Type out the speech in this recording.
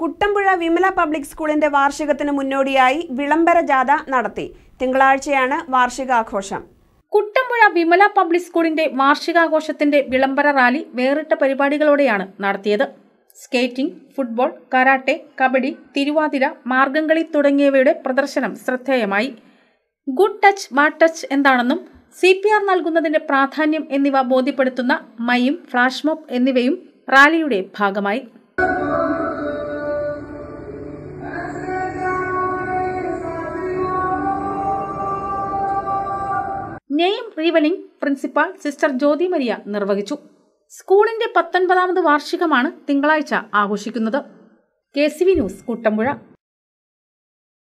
Kuttampuzha Vimala public സ്കൂളിന്റെ വാർഷികത്തിന് മുന്നോടിയായി വിളംബര ജാഥ നടത്തി തിങ്കളാഴ്ചയാണ് വാർഷികാഘോഷം കുട്ടമ്പുഴ വിമല പബ്ലിക് സ്കൂളിന്റെ വാർഷികാഘോഷത്തിന്റെ വിളംബര റാലി വേറിട്ട പരിപാടികളോടെയാണ് നടത്തിയത് skating football karate kabaddi Thiruvathira Margamkali തുടങ്ങിയവയുടെ പ്രദർശനം ശ്രദ്ധേയമായി ഗുഡ് ടച്ച് ബാഡ് ടച്ച് എന്താണെന്നും സി പി ആർ നൽകുന്നതിന്റെ പ്രാധാന്യം എന്നിവ ബോധ്യപ്പെടുത്തുന്ന മയും ഫ്ലാഷ് മോബ് എന്നിവയും റാലിയുടെ ഭാഗമായി name revealing principal sister Jyothi Maria നിർവഹിച്ചു സ്കൂളിന്റെ പത്തൊൻപതാമത് വാർഷികമാണ് തിങ്കളാഴ്ച ആഘോഷിക്കുന്നത് K C V news Kuttampuzha